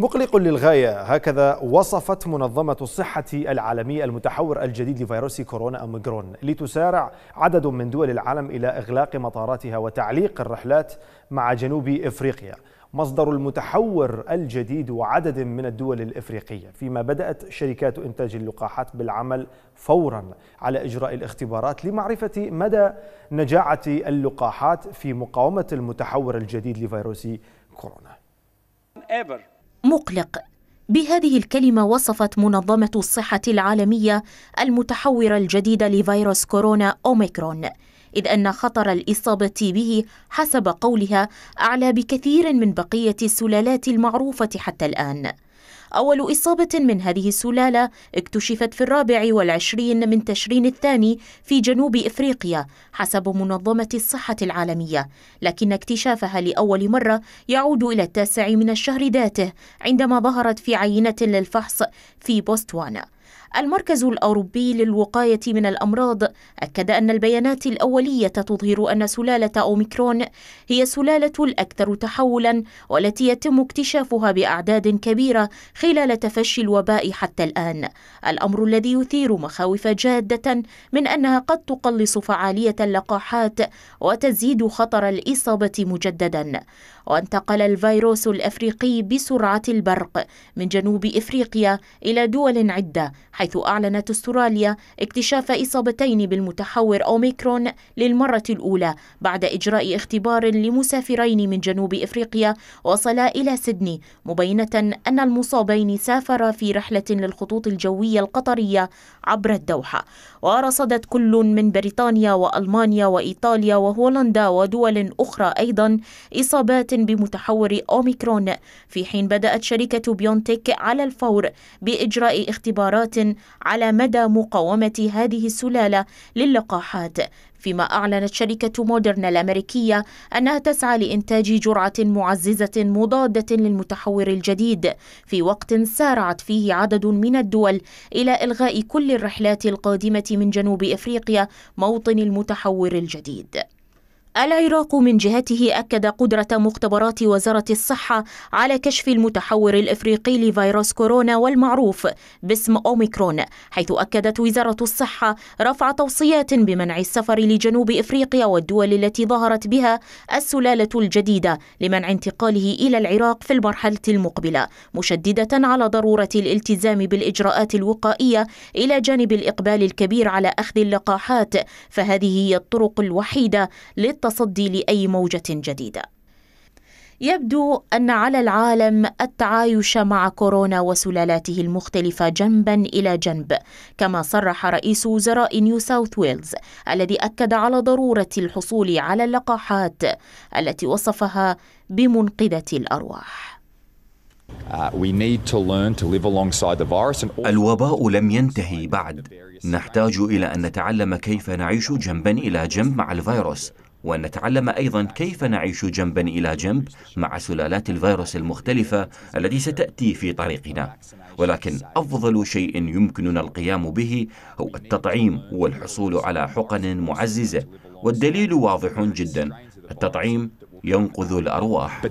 مقلق للغاية هكذا وصفت منظمة الصحة العالمية المتحور الجديد لفيروس كورونا أوميكرون لتسارع عدد من دول العالم إلى إغلاق مطاراتها وتعليق الرحلات مع جنوب إفريقيا مصدر المتحور الجديد وعدد من الدول الإفريقية فيما بدأت شركات إنتاج اللقاحات بالعمل فورا على إجراء الاختبارات لمعرفة مدى نجاعة اللقاحات في مقاومة المتحور الجديد لفيروس كورونا مقلق بهذه الكلمة وصفت منظمة الصحة العالمية المتحورة الجديدة لفيروس كورونا أوميكرون إذ أن خطر الإصابة به حسب قولها أعلى بكثير من بقية السلالات المعروفة حتى الآن أول إصابة من هذه السلالة اكتشفت في الرابع والعشرين من تشرين الثاني في جنوب إفريقيا حسب منظمة الصحة العالمية لكن اكتشافها لأول مرة يعود إلى التاسع من الشهر ذاته عندما ظهرت في عينة للفحص في بوستوانا المركز الأوروبي للوقاية من الأمراض أكد أن البيانات الأولية تظهر أن سلالة أوميكرون هي السلالة الأكثر تحولا والتي يتم اكتشافها بأعداد كبيرة خلال تفشي الوباء حتى الآن الأمر الذي يثير مخاوف جادة من أنها قد تقلص فعالية اللقاحات وتزيد خطر الإصابة مجددا وانتقل الفيروس الأفريقي بسرعة البرق من جنوب إفريقيا إلى دول عدة حيث أعلنت استراليا اكتشاف إصابتين بالمتحور أوميكرون للمرة الأولى بعد إجراء اختبار لمسافرين من جنوب إفريقيا وصلا إلى سيدني مبينة أن المصابين سافرا في رحلة للخطوط الجوية القطرية عبر الدوحة ورصدت كل من بريطانيا وألمانيا وإيطاليا وهولندا ودول أخرى أيضا إصابات بمتحور أوميكرون في حين بدأت شركة بيونتيك على الفور بإجراء اختبارات على مدى مقاومة هذه السلالة للقاحات فيما أعلنت شركة مودرنا الأمريكية أنها تسعى لإنتاج جرعة معززة مضادة للمتحور الجديد في وقت سارعت فيه عدد من الدول إلى إلغاء كل الرحلات القادمة من جنوب إفريقيا موطن المتحور الجديد العراق من جهته أكد قدرة مختبرات وزارة الصحة على كشف المتحور الإفريقي لفيروس كورونا والمعروف باسم أوميكرون حيث أكدت وزارة الصحة رفع توصيات بمنع السفر لجنوب إفريقيا والدول التي ظهرت بها السلالة الجديدة لمنع انتقاله إلى العراق في المرحلة المقبلة مشددة على ضرورة الالتزام بالإجراءات الوقائية إلى جانب الإقبال الكبير على أخذ اللقاحات فهذه هي الطرق الوحيدة للتصفيق التصدي لاي موجه جديده يبدو ان على العالم التعايش مع كورونا وسلالاته المختلفه جنبا الى جنب كما صرح رئيس وزراء نيو ساوث ويلز الذي اكد على ضروره الحصول على اللقاحات التي وصفها بمنقذه الارواح uh, الوباء لم ينتهي بعد نحتاج الى ان نتعلم كيف نعيش جنبا الى جنب مع الفيروس وأن نتعلم أيضا كيف نعيش جنبا إلى جنب مع سلالات الفيروس المختلفة التي ستأتي في طريقنا ولكن أفضل شيء يمكننا القيام به هو التطعيم والحصول على حقن معززة والدليل واضح جدا التطعيم ينقذ الأرواح